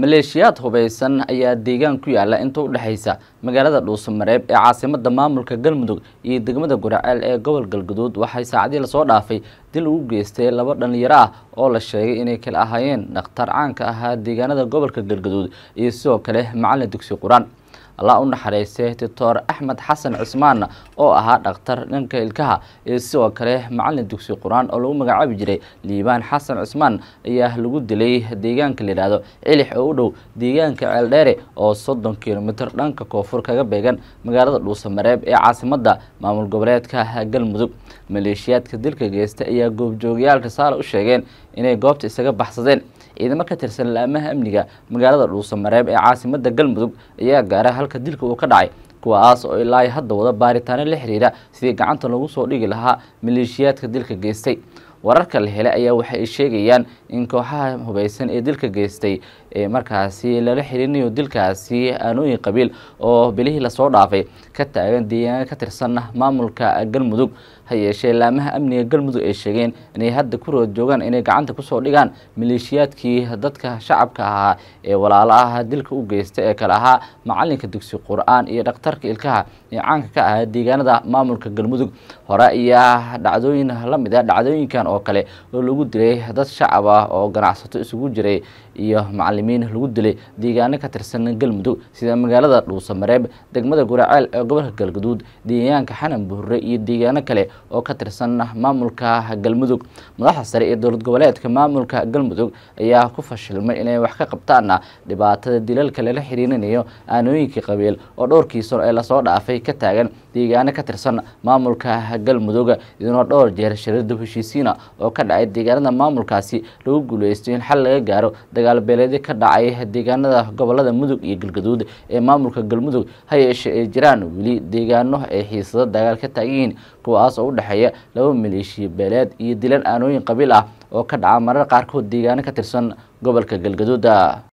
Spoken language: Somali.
maleeshiyaad hubeysan ayaa deegaan ku yaala inta u dhexaysa magaalada dhuusamareeb ee caasimada maamulka galmudug iyo degmada guraceel ee gobol galgaduud waxay saacadii lasoo dhaafay dil ugu geystay laba dhalinyaro ah oo la sheegay inay kala ahaayeen dhakhtar caanka ahaa deegaanada gobolka galgaduud iyo sidoo kale macalin dugsi qur-aan allaa u naxariistay doctor axmed xasan cusmaan oo ahaa dhaktar dhanka ilkaha iyo sidoo kale macalin dugsi qur-aan oo lagu magacaabi jiray liibaan xasan cusmaan ayaa lagu dilay deegaanka layidhaahdo cilix oo u dhow deegaanka ceeldheere oo soddon kilomitr dhanka koonfur kaga beegan magaalada dhuusamareeb ee caasimada maamul goboleedka galmudug maleeshiyaadka dilka geysta ayaa goobjoogayaal saala u sheegeen inay goobta isaga baxsadeen ciidamo ka tirsan laamaha amniga magaalada dhuusamareeb ee caasimada galmudug ayaa gaara halka dilka uu ka dhacay kuwaas oo ilaa hadda wada baaritaano la xiriira sidii gacanta lagu soo dhigi lahaa maleeshiyaadka dilka geystay wararka la helay ayaa waxa ay sheegayaan in kooxaha hubaysan ee dilka geystay ee markaasi lala xiriirinayo dilkaasi aanooyin qabiil oo bilihii lasoo dhaafay ka taagan deegaana ka tirsan maamulka galmudug ha yeeshee laamaha amniga galmudug ay sheegeen inay hadda ku rood joogaan inay gacanta kusoo dhigaan maleeshiyaadkii dadka shacabka ahaa ee walaalo ah dilka u geystay ee kale ahaa macalinka dugsi qur-aan iyo dhakhtarka ilkaha ee caanka ka ahaa deegaanada maamulka galmudug hore ayaa dhacdooyin lamid a ah, dhacdooyinkan oo kale oo lagu dilay dad shacab ah oo ganacsato isugu jiray iyo macalimiin lagu dilay deegaano ka tirsan galmudug sida magaalada dhuusamareeb degmada guraceel ee gobolka galgaduud deegaanka xanan buhure iyo deegaano kale oo ka tirsan maamulka galmudug madaxda sare ee dowlad goboleedka maamulka galmudug ayaa ku fashilmay inay wax ka qabtaan dhibaatada dilalka lala xiriirinayo aanooyinkii qabiil oo dhowrkii ee lasoo dhaafay ka taagan deegaano ka tirsan maamulka galmudug idinoo dhowr jeer shirada heshiisiina oo ka dhacay deegaanada maamulkaasi lagu guulaysto in xal laga gaaro dagaal beeleedii ka dhacay deegaanada gobolada mudug iyo galgaduud ee maamulka galmudug ha yeeshee ay jiraan weli deegaano ay xiisado dagaal ka taagan yihiin kuwaas oo u dhexeeya laba maleeshiya beeleed iyo dilan aanooyin qabiil ah oo ka dhaca marar qaarkood deegaano ka tirsan gobolka galgaduuda